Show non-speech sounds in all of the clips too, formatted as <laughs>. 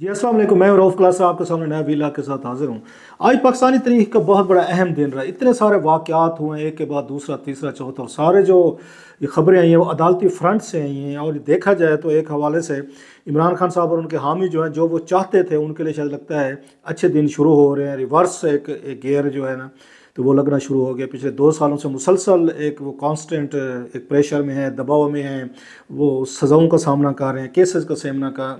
जी असल मैं रोफ क्लास आपके सामने नया वीला के साथ हाजिर हूँ आज पाकिस्तानी तारीख का बहुत बड़ा अहम दिन रहा इतने सारे वाक़ात हुए हैं एक के बाद दूसरा तीसरा चौथा और सारे जो ये खबरें आई हैं वो अदालती फ्रंट से आई हैं और देखा जाए तो एक हवाले से इमरान खान साहब और उनके हामी जो हैं जो वो चाहते थे उनके लिए शायद लगता है अच्छे दिन शुरू हो रहे हैं रिवर्स एक, एक गेयर जो है ना तो वो लगना शुरू हो गया पिछले दो सालों से मुसलसल एक वो कांस्टेंट एक प्रेशर में है दबाव में है वो सज़ाओं का सामना कर रहे हैं केसेस का सामना का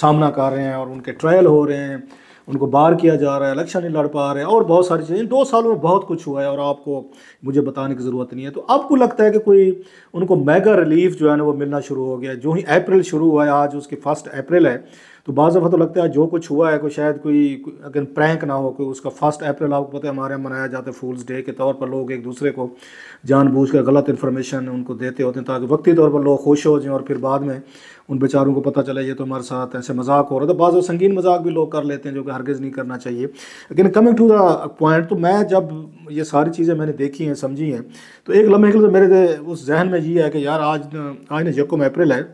सामना कर रहे हैं और उनके ट्रायल हो रहे हैं उनको बार किया जा रहा है इलेक्शन नहीं लड़ पा रहे हैं और बहुत सारी चीज़ें दो सालों में बहुत कुछ हुआ है और आपको मुझे बताने की ज़रूरत नहीं है तो आपको लगता है कि कोई उनको मेगा रिलीफ जो है ना वो मिलना शुरू हो गया जो ही अप्रैल शुरू हुआ है आज उसकी फर्स्ट अप्रैल है तो बज़ दफ़ा तो लगता है जो कुछ हुआ है कोई शायद कोई अगर प्रैंक ना हो कोई उसका फर्स्ट अप्रैल आपको पता है हमारे यहाँ मनाया जाता है फूल्स डे के तौर पर लोग एक दूसरे को जानबूझ कर गलत इन्फॉर्मेशन उनको देते होते हैं ताकि वक्ती तौर पर लोग खुश हो जाएँ और फिर बाद में उन बेचारों को पता चला ये तो हमारे साथ ऐसे मजाक हो रहा था बाज़ संगीन मजाक भी लोग कर लेते हैं जो कि हरगज़ नहीं करना चाहिए लेकिन कमिंग टू द पॉइंट तो मैं जब ये सारी चीज़ें मैंने देखी हैं समझी हैं तो एक लम्हे के लिए तो मेरे उस जहन में ये है कि यार आज आज ना यकुम अप्रैल है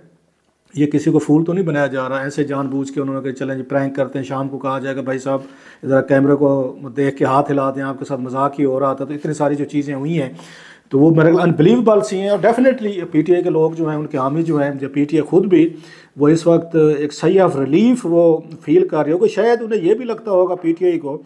ये किसी को फूल तो नहीं बनाया जा रहा ऐसे जानबूझ के उन्होंने कहा चलें प्रैंक करते हैं शाम को कहा जाएगा भाई साहब ज़रा कैमरे को देख के हाथ हिलाते हैं आपके साथ मजाक ही हो रहा था तो इतनी सारी जो चीज़ें हुई हैं तो वो मेरे अनबिलीवेबल सी हैं और डेफिनेटली पी टी आई के लोग जो हैं उनके हामी जो हैं जो पी टी आई ख़ुद भी वो इस वक्त एक सही ऑफ रिलीफ वो फील कर रहे हो शायद उन्हें यह भी लगता होगा पी टी आई को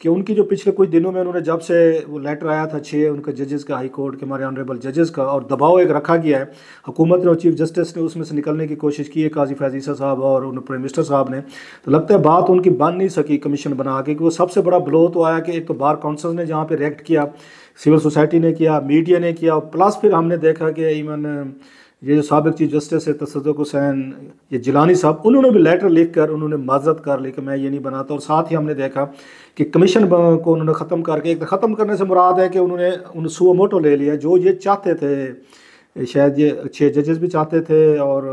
कि उनकी जो पिछले कुछ दिनों में उन्होंने जब से वो लेटर आया था छः उनके जजेस का हाई कोर्ट के हमारे ऑनरेबल जजेस का और दबाव एक रखा गया है हुकूमत ने और चीफ जस्टिस ने उसमें से निकलने की कोशिश की है काजी फैजीसा साहब और उन प्राइम मिनिस्टर साहब ने तो लगता है बात उनकी बन नहीं सकी कमीशन बना के कि वो सबसे बड़ा ब्लो तो आया कि एक तो बार काउंसिल ने जहाँ पर रिएक्ट किया सिविल सोसाइटी ने किया मीडिया ने किया प्लस फिर हमने देखा कि इवन ये जो सबक चीफ जस्टिस है तसदक हुसैन ये जिलानी साहब उन्होंने भी लेटर लिख कर उन्होंने माजत कर ली कि मैं ये नहीं बनाता और साथ ही हमने देखा कि कमीशन को उन्होंने ख़त्म करके एक तो ख़त्म करने से मुराद है कि उन्होंने उन सुओ मोटो ले लिया जो ये चाहते थे शायद ये छः जजेस भी चाहते थे और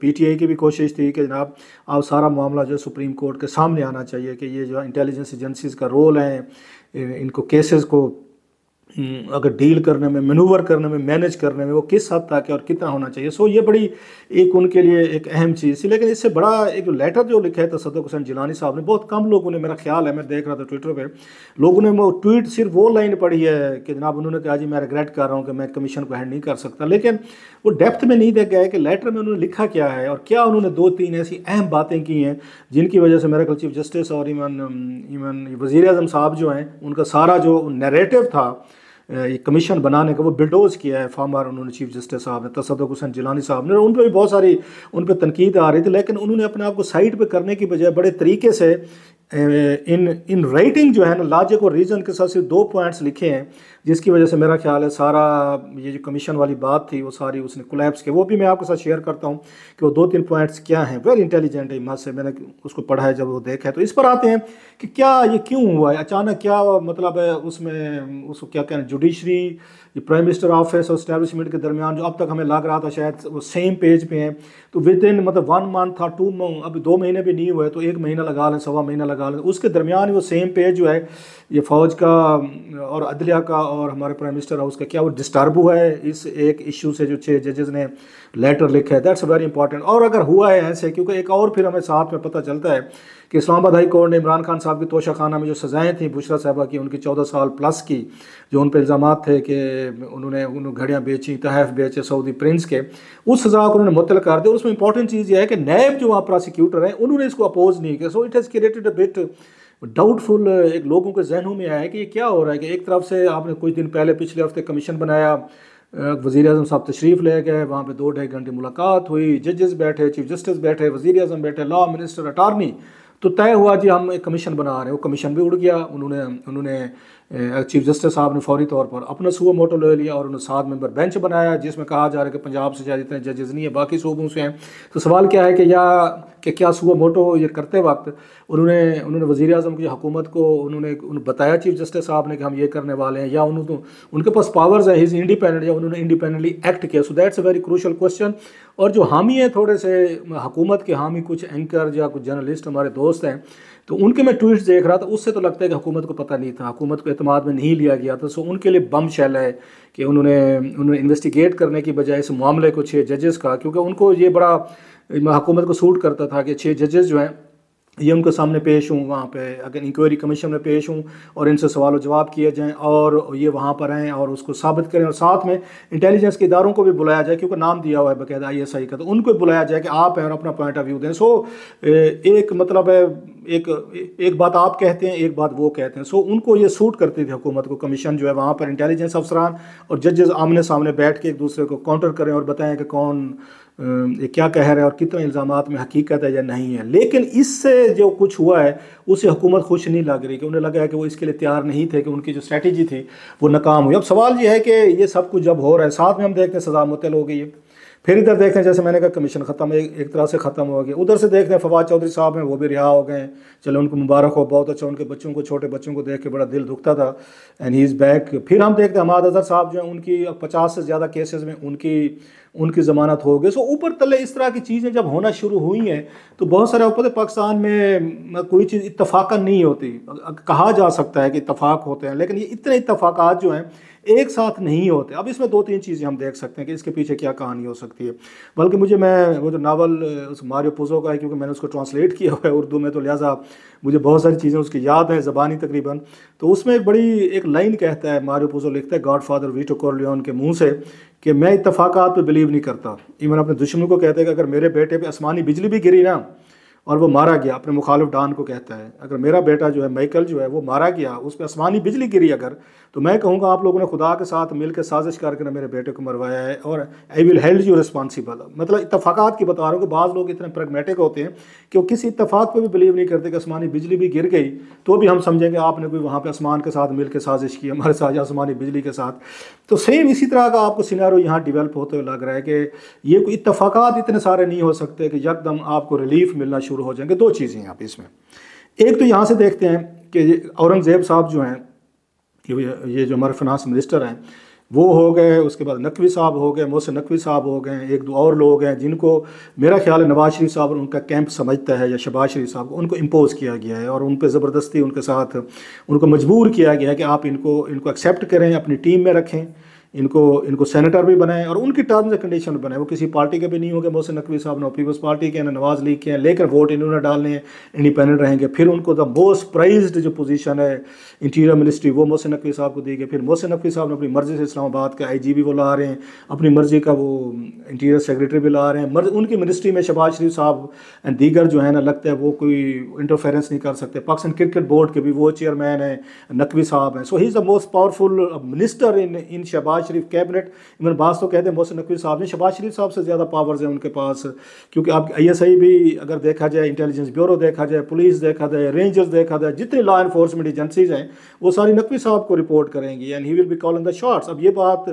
पी टी आई की भी कोशिश थी कि जनाब अब सारा मामला जो सुप्रीम कोर्ट के सामने आना चाहिए कि ये जो इंटेलिजेंस एजेंसीज़ का रोल है इनको केसेस को हम्म, अगर डील करने में मनूवर करने में मैनेज करने में वो किस हद तक है और कितना होना चाहिए सो ये बड़ी एक उनके लिए एक अहम चीज़ थी लेकिन इससे बड़ा एक लेटर जो लिखा है तसदक हुसैन जिलानी साहब ने बहुत कम लोगों ने मेरा ख्याल है मैं देख रहा था ट्विटर पर लोगों ने वो ट्वीट सिर्फ वो लाइन पढ़ी है कि जनाब उन्होंने कहा जी मैं रिग्रेट कर रहा हूँ कि मैं कमीशन को हैंड नहीं कर सकता लेकिन वो डेप्थ में नहीं देख गया कि लेटर में उन्होंने लिखा क्या है और क्या उन्होंने दो तीन ऐसी अहम बातें की हैं जिनकी वजह से मेरा कल चीफ जस्टिस और इवन इमन वज़ी अजम साहब जो हैं उनका सारा जो नरेटिव था ये कमीशन बनाने का वो बिल्डोज़ किया है फार्मर उन्होंने चीफ जस्टिस साहब ने तसदक हुसैन जिलानी साहब ने उन पर भी बहुत सारी उन पर तनकीद आ रही थी लेकिन उन्होंने अपने आप को साइड पर करने की बजाय बड़े तरीके से इन इन राइटिंग जो है ना लाजिक और रीज़न के साथ सिर्फ दो पॉइंट्स लिखे हैं जिसकी वजह से मेरा ख्याल है सारा ये जो कमीशन वाली बात थी वो सारी उसने कोलैप्स किया वो भी मैं आपके साथ शेयर करता हूँ कि वो दो तीन पॉइंट्स क्या हैं वेरी इंटेलिजेंट है हिम्मत से मैंने उसको पढ़ा है जब वो देखा है तो इस पर आते हैं कि क्या ये क्यों हुआ है अचानक क्या मतलब है उसमें उसको क्या कहना जुडिशरी प्राइम मिनिस्टर ऑफिस और स्टैब्लिशमेंट के दरमियान जो अब तक हमें लग रहा था शायद वो सेम पेज पर हैं तो विद इन मतलब वन मंथ था टू मंथ अभी दो महीने भी नहीं हुए तो एक महीना लगा लें सवा महीना लगा लगा लगा उसके दरमियान वो सेम पेज जो है ये फ़ौज का और अदलिया का और हमारे प्राइम मिनिस्टर हाउस का क्या वो डिस्टर्ब हुआ है इस एक इशू से जो छः जजेज़ ने लेटर लिखा है दैट्स वेरी इंपॉर्टेंट और अगर हुआ है ऐसे क्योंकि एक और फिर हमें साथ में पता चलता है कि इस्लामाबाद हाई कोर्ट ने इमरान खान साहब की तोशाखाना में जो सज़ाएँ थी बुशरा साहबा की उनकी चौदह साल प्लस की जो उन पर इल्ज़ाम थे कि उन्होंने उन घड़ियाँ बेची तहफ़ बेचे सऊदी प्रिंस के उस सज़ा को उन्होंने मुतल कर दिया उसमें इंपॉर्टेंट चीज़ यह है कि नैब जो वहाँ प्रोसिक्यूटर हैं उन्होंने इसको अपोज़ नहीं किया so it has created a bit doubtful एक लोगों के जहनों में आया है कि ये क्या हो रहा है कि एक तरफ से आपने कुछ दिन पहले पिछले हफ्ते कमीशन बनाया वज़ी अजम साहब तशरीफ़ ले गए वहाँ पर दो ढाई घंटे मुलाकात हुई जजेस बैठे चीफ जस्टिस बैठे वज़ी अजम बैठे लॉ मिनिस्टर अटारनी तो तय हुआ जी हम एक कमीशन बना रहे हैं वो कमीशन भी उड़ गया उन्होंने उन्होंने चीफ जस्टिस साहब ने फौरी तौर पर अपना सूबा मोटो ले लिया और उन्होंने सात मेंबर बेंच बनाया जिसमें कहा जा रहा है कि पंजाब से जाए जितने जजेज नहीं है बाकी सूबों से हैं तो सवाल क्या है कि या कि क्या सूबा मोटो ये करते वक्त उन्होंने उन्होंने वज़ी अजम की हुकूमत को उन्होंने बताया चीफ जस्टिस साहब ने कि हम ये करने वाले हैं या उन्होंने उनके पास पावर्स हैं इज़ इंडिपेंडेंट या उन्होंने इंडिपेंडेंटली एक्ट किया so that's a very crucial question और जो हामी हैं थोड़े से हकूमत के हामी कुछ एंकर या कुछ जर्नलिस्ट हमारे दोस्त हैं तो उनके मैं ट्वीट देख रहा था उससे तो लगता है कि हुकूमत को पता नहीं था हुकूमत को अतमाद में नहीं लिया गया था सो उनके लिए बम शैल है कि उन्होंने उन्होंने इन्वेस्टिगेट करने की बजाय इस मामले को छः जजेस का क्योंकि उनको ये बड़ा हुकूमत को सूट करता था कि छः जजेस जो हैं ये उनके सामने पेश हूँ वहाँ पे अगर इंक्वायरी कमीशन में पेश हूँ और इनसे सवाल जवाब किए जाएँ और ये वहाँ पर आएँ और उसको साबित करें और साथ में इंटेलिजेंस के इदारों को भी बुलाया जाए क्योंकि नाम दिया हुआ है बकायदा आई एस आई का तो उनको भी बुलाया जाए कि आप हैं और अपना पॉइंट ऑफ व्यू दें सो एक मतलब है एक एक बात आप कहते हैं एक बात वो कहते हैं सो उनको ये सूट करती थी हुकूमत को कमीशन जो है वहाँ पर इंटेलिजेंस अफसरान और जजेज आमने सामने बैठ के एक दूसरे को काउंटर करें और बताएँ कि कौन ये क्या कह रहे हैं और कितने इल्ज़ाम में हकीकत है या नहीं है लेकिन इससे जो कुछ हुआ है उसे हुकूमत खुश नहीं लग रही कि उन्हें लगा है कि वो इसके लिए तैयार नहीं थे कि उनकी जो स्ट्रेटजी थी वो नाकाम हुई अब सवाल ये है कि ये सब कुछ जब हो रहा है साथ में हम देखते हैं सजा मुतल हो गई है फिर इधर देखते हैं जैसे मैंने कहा कमीशन ख़त्म है एक तरह से ख़त्म हो गया उधर से देखते हैं फवाद चौधरी साहब हैं वो भी रिहा हो गए हैं चलो उनको मुबारक हो बहुत अच्छा उनके बच्चों को छोटे बच्चों को देख के बड़ा दिल दुखता था एंड ही इज़ बैक फिर हम देखते हैं हमाद अजहर साहब जो हैं उनकी पचास से ज़्यादा केसेस में उनकी उनकी ज़मानत हो गई सो ऊपर तले इस तरह की चीज़ें जब होना शुरू हुई हैं तो बहुत सारे ऊपर पाकिस्तान में कोई चीज़ इतफाक़ा नहीं होती कहा जा सकता है कि इतफाक़ होते हैं लेकिन ये इतने इतफ़ाक़ जो हैं एक साथ नहीं होते अब इसमें दो तीन चीज़ें हम देख सकते हैं कि इसके पीछे क्या कहानी हो सकती है बल्कि मुझे मैं वो जो नावल उस मारियो पुजो का है क्योंकि मैंने उसको ट्रांसलेट किया हुआ है उर्दू में तो लिहाजा मुझे बहुत सारी चीज़ें उसकी याद हैं ज़बानी तकरीबन तो उसमें एक बड़ी एक लाइन कहता है मारियो पुजो लिखता है गॉड फादर वीटो कॉर्लियन के मुँह से कि मैं इतफाक़ात पे बिलीव नहीं करता इवन अपने दुश्मन को कहते हैं कि अगर मेरे बेटे पे आसमानी बिजली भी गिरी ना और वो मारा गया अपने मुखालफ डान को कहता है अगर मेरा बेटा जो है माइकल जो है वो मारा गया उस पर आसमानी बिजली गिरी अगर तो मैं कहूँगा आप लोगों ने खुदा के साथ मिल के साजिश करके ना मेरे बेटे को मरवाया है और I will held you responsible मतलब इतफाक़ात की बता रहा हूँ कि बाज़ लोग इतने प्रगमेटिक होते हैं कि वो किसी इतफाक़ पर भी बिलीव नहीं करते कि आसमानी बिजली भी गिर गई तो भी हम समझेंगे आपने कोई वहाँ पर आसमान के साथ मिल के साजिश की हमारे साथ आसमानी बिजली के साथ तो सेम इसी तरह का आपको सिनारो यहाँ डिवेल्प होते हुए लग रहा है कि ये कोई इतफाक़ात इतने सारे नहीं हो सकते कि यकदम आपको रिलीफ मिलना शुरू शुरू हो जाएंगे दो चीज़ें यहाँ पे इसमें एक तो यहाँ से देखते हैं कि औरंगज़ेब साहब जो हैं ये जो हमारे फिनांस मिनिस्टर हैं वो हो गए उसके बाद नकवी साहब हो गए मोहसिन नकवी साहब हो गए एक दो और लोग हैं जिनको मेरा ख्याल है नवाज शरीफ साहब उनका कैंप समझता है या शबाज शरीफ साहब उनको इम्पोज़ किया गया है और उन पर ज़बरदस्ती उनके साथ उनको मजबूर किया गया है कि आप इनको इनको एक्सेप्ट करें अपनी टीम में रखें इनको इनको सेनेटर भी बनाए और उनकी टर्म्स एंड कंडीशन बनाए वो किसी पार्टी के भी नहीं होंगे मोहसिन नकवी साहब ने पीपल्स पार्टी के ना नवाज लीग के हैं लेकर वोट इन्होंने डालने हैं इंडिपेंडेंट रहेंगे फिर उनको द मोस्ट प्राइज्ड जो पोजीशन है इंटीरियर मिनिस्ट्री वो मोहसिन नकवी साहब को दी गई फिर मोहसिन नकवी साहब ने अपनी मर्ज़ी से इस्लामाबाद के आई जी भी वो ला रहे हैं अपनी मर्ज़ी का वो इंटीरियर सेक्रेटरी भी ला रहे हैं मर्जी उनकी मिनिस्ट्री में शबाज शरीफ साहब एंड दीगर जो है ना लगता है वो कोई इंटरफेरेंस नहीं कर सकते पाकिस्तान क्रिकेट बोर्ड के भी वो चेयरमैन हैं नकवी साहब हैं so he is the most powerful minister in in Shehbaz Sharif cabinet Imran बास तो कहते हैं मोहसिन नकवी साहब ने शबाज शरीफ साहब से ज़्यादा पावर्स हैं उनके पास क्योंकि आप आई एस आई भी अगर देखा जाए इंटेलिजेंस ब्यूरो देखा जाए पुलिस देखा जाए रेंजर्स देखा जाए जितनी लॉ इन्फोर्समेंट एजेंसीज हैं वो सारी नकवी साहब को रिपोर्ट करेंगी and he will be calling the shots अब ये बात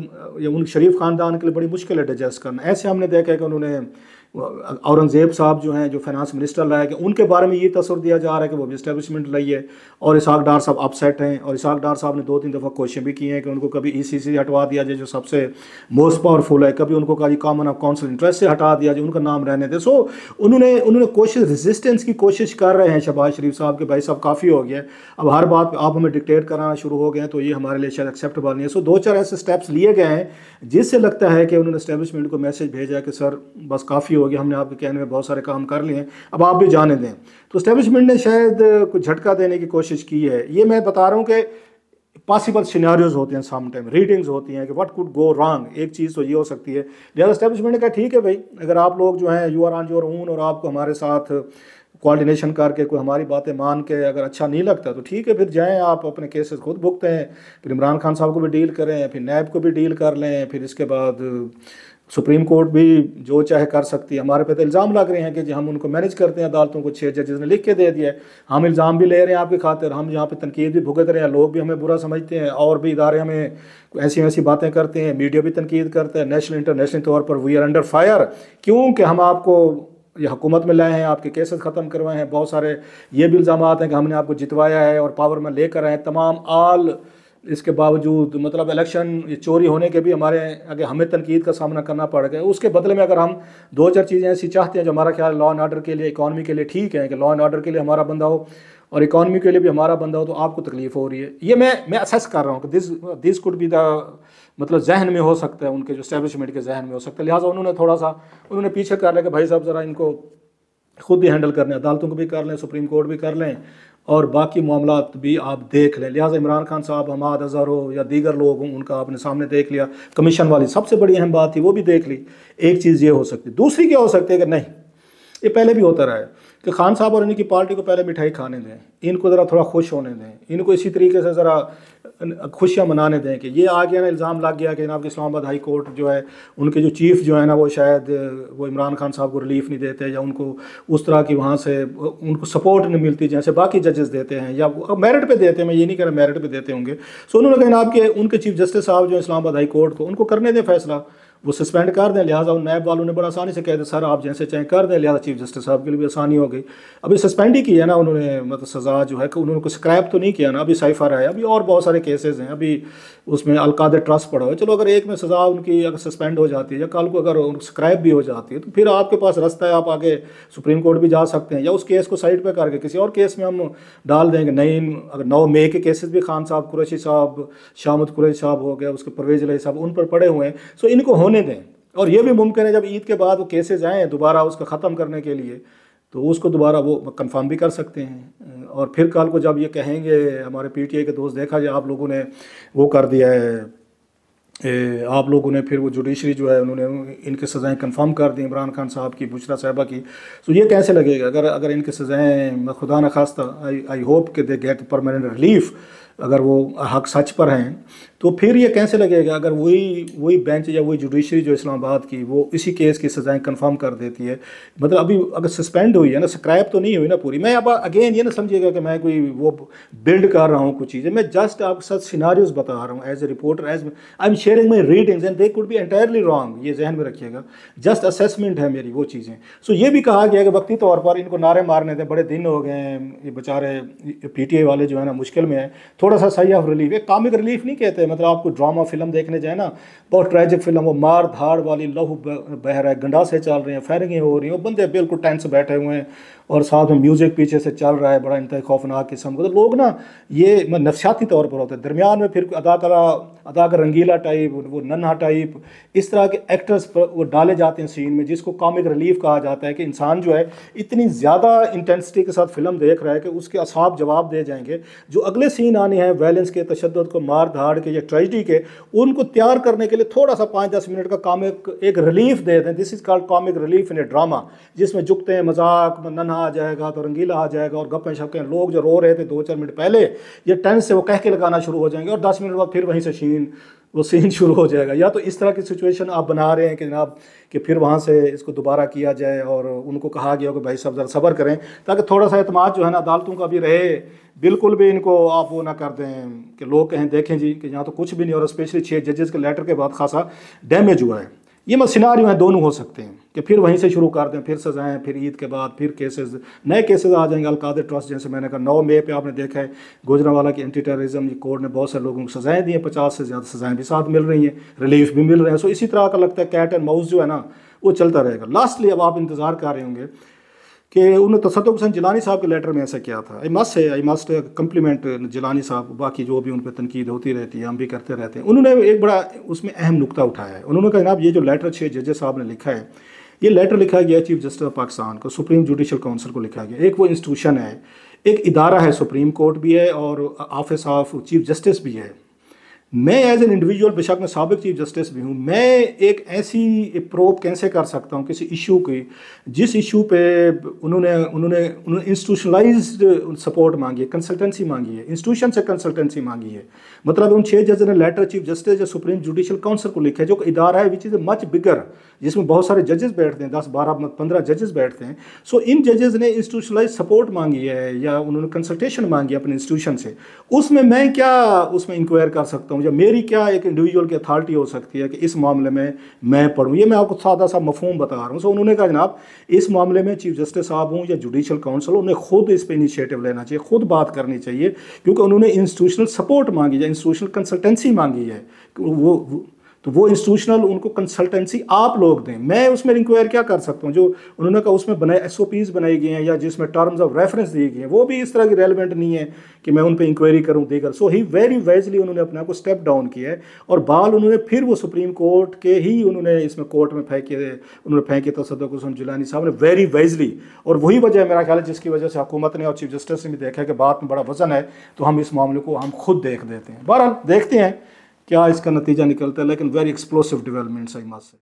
उन शरीफ ख़ानदान के लिए बड़ी मुश्किल है एडजस्ट करना ऐसे हमने देखा है कि उन्होंने औरंगज़ेब साहब जो हैं जो फाइनेंस मिनिस्टर रहे हैं उनके बारे में ये तस्वर दिया जा रहा है कि वो इस्टेबलिशमेंट रही है और इसाक डार साहब अपसेट हैं और इसाक डार साहब ने दो तीन दफ़ा कोशिशें भी की हैं कि उनको कभी ई सी से हटवा दिया जाए जो सबसे मोस्ट पावरफुल है कभी उनको कहा कॉमन ऑफ काउंसिल इंटरेस्ट से हटा दिया जाए उनका नाम रहने थे सो उन्होंने उन्होंने कोशिश रजिस्टेंस की कोशिश कर रहे हैं शबाज शरीफ साहब के भाई साहब काफ़ी हो गया अब हर बात पर आप हमें डिक्टेट कराना शुरू हो गए हैं तो ये हमारे लिए शायद एक्सेप्टेबल नहीं है सो दो चार ऐसे स्टेप्स लिए गए हैं जिससे लगता है कि उन्होंने इस्टेबलिशमेंट को मैसेज भेजा कि सर बस काफ़ी आपकी होगी हमने आपके कहने में बहुत सारे काम कर लिए हैं अब आप भी जाने दें तो इस्टेब्लिशमेंट ने शायद कुछ झटका देने की कोशिश की है ये मैं बता रहा हूँ कि पॉसिबल सिनारियोज होते हैं सम टाइम रीडिंग्स होती हैं कि व्हाट कुड गो रॉन्ग एक चीज़ तो ये हो सकती है लिहाजा स्टैब्लिशमेंट ने कहा ठीक है भाई अगर आप लोग जो हैं you are on your own और आपको हमारे साथ कोऑर्डिनेशन करके कोई हमारी बातें मान के अगर अच्छा नहीं लगता तो ठीक है फिर जाएं आप अपने केसेस खुद भुगतें फिर इमरान खान साहब को भी डील करें फिर नैब को भी डील कर लें फिर इसके बाद सुप्रीम कोर्ट भी जो चाहे कर सकती है हमारे पे तो इल्ज़ाम लग रहे हैं कि हम उनको मैनेज करते हैं अदालतों को छः जजेज ने लिख के दे दिया हम इल्ज़ाम भी ले रहे हैं आपकी खातिर हम यहाँ पे तनकीद भी भुगत रहे हैं लोग भी हमें बुरा समझते हैं और भी इदारे हमें ऐसी वैसी बातें करते हैं मीडिया भी तनकीद करते हैं नेशनल इंटरनेशनल तौर पर वी आर अंडर फायर क्योंकि हम आपको ये हुकूमत में लाए हैं आपके केसेस ख़त्म करवाए हैं बहुत सारे ये भी इल्ज़ाम हैं कि हमने आपको जितवाया है और पावर में लेकर आए हैं तमाम आल इसके बावजूद मतलब इलेक्शन चोरी होने के भी हमारे आगे हमें तनकीद का सामना करना पड़ गया उसके बदले में अगर हम दो चार चीज़ें ऐसी चाहते हैं जो हमारा ख्याल लॉ एंड ऑर्डर के लिए इकानमी के लिए ठीक है कि लॉ एंड ऑर्डर के लिए हमारा बंदा हो और इकानमी के लिए भी हमारा बंदा हो तो आपको तकलीफ हो रही है ये मैं मैं असेस कर रहा हूँ कि this this could be the मतलब जहन में हो सकता है उनके जो स्टैब्लिशमेंट के जहन में हो सकता है लिहाजा उन्होंने थोड़ा सा उन्होंने पीछे कर लिया कि भाई साहब ज़रा इनको खुद ही हैंडल कर लें अदालतों को भी कर लें सुप्रीम कोर्ट भी कर लें और बाकी मामला भी आप देख लें लिहाजा इमरान खान साहब हमाद अजहर हो या दीगर लोग हों उनका आपने सामने देख लिया कमीशन वाली सबसे बड़ी अहम बात थी वो भी देख ली एक चीज़ ये हो सकती दूसरी क्या हो सकती है कि नहीं ये पहले भी होता रहा है कि खान साहब और इनकी पार्टी को पहले मिठाई खाने दें इनको ज़रा थोड़ा खुश होने दें इनको इसी तरीके से ज़रा खुशियाँ मनाने दें कि ये आ गया ना इल्ज़ाम लग गया कि जनाब के इस्लामाबाद हाई कोर्ट जो है उनके जो चीफ जो है ना वो शायद वो इमरान खान साहब को रिलीफ नहीं देते या उनको उस तरह की वहाँ से उनको सपोर्ट नहीं मिलती जैसे बाकी जजेस देते हैं या मेरिट पर देते हैं मैं ये नहीं कह रहा मेरिट पर देते होंगे सो उन्होंने कहा आपके उनके चीफ जस्टिस साहब जो है इस्लामाबाद हाई कोर्ट को उनको करने दें फैसला वो सस्पेंड कर दें लिहाजा उन नैब वालों ने बड़ा आसानी से कह दिया सर आप जैसे चाहें कर दें लिहाजा चीफ जस्टिस साहब के लिए भी आसानी हो गई अभी सस्पेंड ही किया ना उन्होंने मतलब सज़ा जो है कि उन्होंने कुछ स्क्रैप तो नहीं किया ना अभी साइफर है अभी और बहुत सारे केसेज हैं अभी उसमें अलकाद ट्रस्ट पड़ा हुआ है चलो अगर एक में सज़ा उनकी अगर सस्पेंड हो जाती है या कल को अगर स्क्रैप भी हो जाती है तो फिर आपके पास रास्ता है आप आगे सुप्रीम कोर्ट भी जा सकते हैं या उस केस को साइड पर करके किसी और केस में हम डाल देंगे नई अगर नौ मे के केसेस भी खान साहब कुरैशी साहब शाहमद कुरैशी साहब हो गया उसके परवेज अली साहब उन पर पड़े हुए हैं सो इनको होने होने दें और ये भी मुमकिन है जब ईद के बाद वो केसेज आएँ दोबारा उसको ख़त्म करने के लिए तो उसको दोबारा वो कंफर्म भी कर सकते हैं और फिर कल को जब ये कहेंगे हमारे पीटीआई के दोस्त देखा जाए आप लोगों ने वो कर दिया है ए, आप लोगों ने फिर वो जुडिशरी जो है उन्होंने इनकी सज़ाएं कंफर्म कर दी इमरान खान साहब की बुशरा साहबा की तो ये कैसे लगेगा अगर अगर इनकी सज़ाएं खुदा न खास्ता आई आई होप कि दे गेट परमानेंट रिलीफ़ अगर वो हक सच पर हैं तो फिर ये कैसे लगेगा अगर वही वही बेंच या वही जुडिशरी जो इस्लामाबाद की वो इसी केस की सजाएं कन्फर्म कर देती है मतलब अभी अगर सस्पेंड हुई है ना स्क्रैप तो नहीं हुई ना पूरी मैं अब अगेन ये ना समझिएगा कि मैं कोई वो बिल्ड कर रहा हूँ कुछ चीज़ें मैं जस्ट आपके साथ सिनारियोज बता रहा हूँ as a reporter as I am sharing my readings and they could भी एंटायरली रॉन्ग ये जहन में रखिएगा जस्ट असेसमेंट है मेरी वो चीज़ें सो ये भी कहा गया कि वक्ती तौर पर इनको नारे मारने थे बड़े दिन हो गए ये बेचारे पी वाले जो है ना मुश्किल में हैं थोड़ा सा सही ऑफ रिलीफ एक कामिक रिलीफ नहीं कहते मतलब आपको ड्रामा फिल्म देखने जाए ना बहुत ट्रैजिक फिल्म वो मार धाड़ वाली लहू बह रहा है गंडा से चल रही हैं फायरिंगें हो रही हैं बंदे बिल्कुल टेंस बैठे हुए हैं और साथ में म्यूज़िक पीछे से चल रहा है बड़ा इंत खौफनाक किस्म का तो लोग ना ये नफसियाती तौर पर होते हैं दरमियान में फिर अदाकारा अदाकार रंगीला टाइप वो नन्हा टाइप इस तरह के एक्टर्स पर वो डाले जाते हैं सीन में जिसको कॉमिक रिलीफ कहा जाता है कि इंसान जो है इतनी ज़्यादा इंटेंसिटी के साथ फिल्म देख रहा है कि उसके असाब जवाब दे जाएंगे जो अगले सीन आने हैं वायलेंस के तशद को मार धाड़ के या ट्रेजडी के उनको तैयार करने के लिए थोड़ा सा पाँच दस मिनट का कॉमिक एक रिलीफ दे दें this is called comic relief in a drama जिसमें जुकते हैं मजाक नन्हा गाना आ जाएगा तो रंगीला आ जाएगा और गप्पे शप्पें लोग जो रो रहे थे दो चार मिनट पहले ये टेंस से वो कह के लगाना शुरू हो जाएंगे और दस मिनट बाद फिर वहीं से शीन वो सीन <laughs> शुरू हो जाएगा या तो इस तरह की सिचुएशन आप बना रहे हैं कि जनाब कि फिर वहाँ से इसको दोबारा किया जाए और उनको कहा गया कि भाई सब जरा सब्र करें ताकि थोड़ा सा अतमाद जो है ना अदालतों का भी रहे बिल्कुल भी इनको आप वो ना कर दें कि लोग कहें देखें जी कि यहाँ तो कुछ भी नहीं और स्पेशली छः जजेस के लेटर के बाद खासा डैमेज हुआ है ये मैं सिनारियों हैं दोनों हो सकते हैं कि फिर वहीं से शुरू कर दें फिर सजाएं फिर ईद के बाद फिर केसेस नए केसेस आ जाएंगे अलकादे ट्रस्ट जैसे मैंने कहा नौ मई पे आपने देखा है गुजरावाला की एंटी टेररिज्म कोर्ट ने बहुत सारे लोगों को सजाएं दी हैं पचास से ज़्यादा सजाएं भी साथ मिल रही हैं रिलीफ भी मिल रहे हैं सो इसी तरह का लगता है कैट एंड माउस जो है ना वो चलता रहेगा लास्टली अब आप इंतज़ार कर रहे होंगे कि उन्होंने तसद तो हुसैन जिलानी साहब के लेटर में ऐसा किया था आई मस्ट है आई मस्ट कम्प्लीमेंट जिलानी साहब बाकी जो भी उन पर तनकीद होती रहती है हम भी करते रहते हैं उन्होंने एक बड़ा उसमें अहम नुकता उठाया है उन्होंने कहा जनाब ये जो लेटर छः जजे साहब ने लिखा है ये लेटर लिखा गया चीफ जस्टिस ऑफ पाकिस्तान को सुप्रीम जुडिशल काउंसिल को लिखा गया एक वो इंस्टीट्यूशन है एक इदारा है सुप्रीम कोर्ट भी है और ऑफिस ऑफ चीफ जस्टिस भी है मैं एज एन इंडिविजुअल बेशक मैं सबक चीफ जस्टिस भी हूँ मैं एक ऐसी प्रोप कैसे कर सकता हूँ किसी इशू की जिस इशू पे उन्होंने उन्होंने उन्होंने इंस्टीट्यूशनलाइज सपोर्ट मांगी है कंसल्टेंसी मांगी है इंस्टीट्यूशन से कंसल्टेंसी मांगी है मतलब उन छः जज ने लेटर चीफ जस्टिस या सुप्रीम जुडिशल काउंसिल को लिखा है जो इदारा है which is a much bigger जिसमें बहुत सारे जजेस बैठते हैं दस बारह पंद्रह जजेस बैठते हैं सो इन जजेस ने इंस्टीट्यूशनलाइज सपोर्ट मांगी है या उन्होंने कंसल्टेशन मांगी अपने इंस्टीट्यूशन से उसमें मैं क्या उसमें इंक्वायर कर सकता हूँ या मेरी क्या एक इंडिविजुअल की अथॉरिटी हो सकती है कि इस मामले में मैं पढ़ूँ ये मैं आपको सादा सा मफहम बता रहा हूँ सो उन्होंने कहा जनाब इस मामले में चीफ जस्टिस साहब हूँ या जुडिशल काउंसिल उन्हें खुद इस पर इनिशिएटिव लेना चाहिए खुद बात करनी चाहिए क्योंकि उन्होंने इंस्टीट्यूशनल सपोर्ट मांगी या इंस्टीट्यूशनल कंसल्टेंसी मांगी है वो, वो तो वो इंस्टीट्यूशनल उनको कंसल्टेंसी आप लोग दें मैं उसमें इंक्वायर क्या कर सकता हूँ जो उन्होंने कहा उसमें बनाए एस बनाई गई हैं या जिसमें टर्म्स ऑफ रेफरेंस दिए गए हैं वो भी इस तरह की रेलिवेंट नहीं है कि मैं उन पर इंक्वायरी करूँ देकर सो ही वेरी वाइजली उन्होंने अपने आप को स्टेप डाउन किया है और बाल उन्होंने फिर वो सुप्रीम कोर्ट के ही उन्होंने इसमें कोर्ट में फेंके उन्होंने फेंके तो सदक हुसन जुलानी साहब ने वेरी वाइजली और वही वजह है मेरा ख्याल है जिसकी वजह से हुकूमत ने और चीफ जस्टिस ने भी देखा कि बात में बड़ा वजन है तो हम इस मामले को हम खुद देख देते हैं बहरहाल देखते हैं क्या इसका नतीजा निकलता है लेकिन very explosive developments I mast